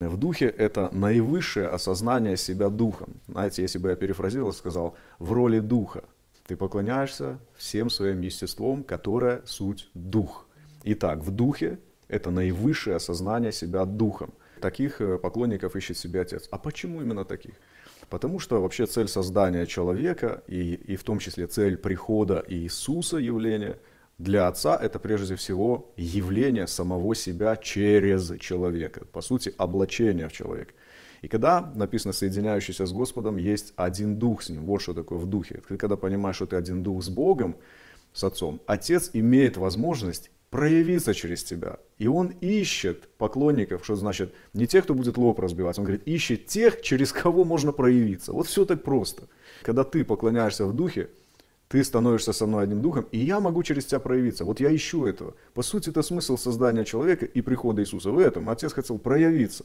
В духе это наивысшее осознание себя духом. Знаете, если бы я перефразировал, сказал в роли духа. Ты поклоняешься всем своим естеством, которое суть дух. Итак, в духе это наивысшее осознание себя духом. Таких э, поклонников ищет себе Отец. А почему именно таких? Потому что вообще цель создания человека и, и в том числе цель прихода Иисуса явления – для отца это прежде всего явление самого себя через человека, по сути, облачение в человека. И когда написано «соединяющийся с Господом», есть один дух с ним. Вот что такое в духе. Ты когда понимаешь, что ты один дух с Богом, с Отцом, Отец имеет возможность проявиться через тебя. И он ищет поклонников, что значит не тех, кто будет лоб разбивать, он говорит, ищет тех, через кого можно проявиться. Вот все так просто. Когда ты поклоняешься в духе, ты становишься со мной одним духом, и я могу через тебя проявиться. Вот я ищу этого. По сути, это смысл создания человека и прихода Иисуса в этом. Отец хотел проявиться.